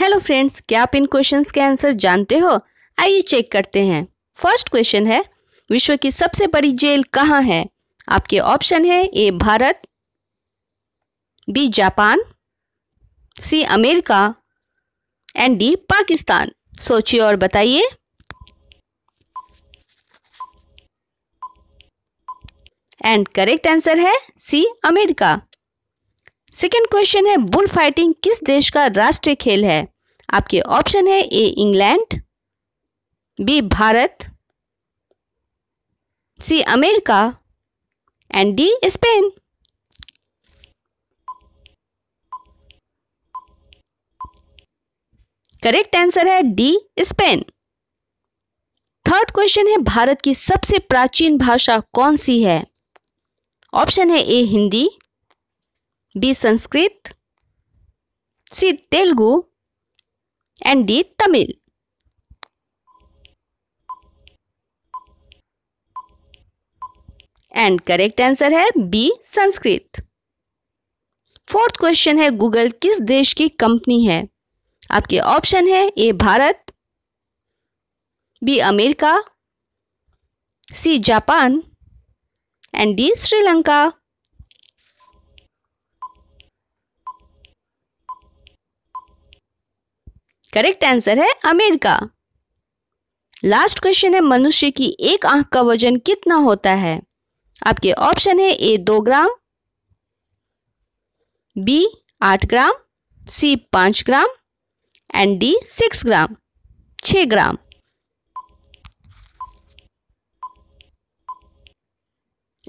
hello friends क्या आप इन questions के आंसर जानते हो आइए चेक करते हैं फर्स्ट क्वेश्चन है विश्व की सबसे बड़ी जेल कहाँ है आपके ऑप्शन है A Bharat B Japan C America and D Pakistan सोचिए और बताइए एंड करेक्ट आंसर है सी अमेरिका सेकेंड क्वेश्चन है बुल फाइटिंग किस देश का राष्ट्रीय खेल है आपके ऑप्शन है A England B Bharat C America and D Spain correct answer है डी स्पेन थर्ड क्वेश्चन है भारत की सबसे प्राचीन भाषा कौन सी है ऑप्शन है A Hindi B Sanskrit C Telugu and D Tamil and correct answer है बी संस्कृत फोर्थ क्वेश्चन है गूगल किस देश की कंपनी है आपके ऑप्शन है A Bharat B America C Japan and D Sri Lanka correct answer है अमेरिका लास्ट क्वेश्चन है मनुष्य की एक आंख का वजन कितना होता है आपके ऑप्शन है ए दो ग्राम बी आठ ग्राम सी पाँच gram and D six gram छ ग्राम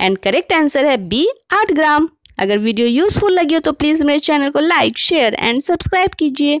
एंड करेक्ट आंसर है बी आठ ग्राम अगर वीडियो यूजफुल लगी हो तो प्लीज़ मेरे चैनल को लाइक शेयर एंड सब्सक्राइब कीजिए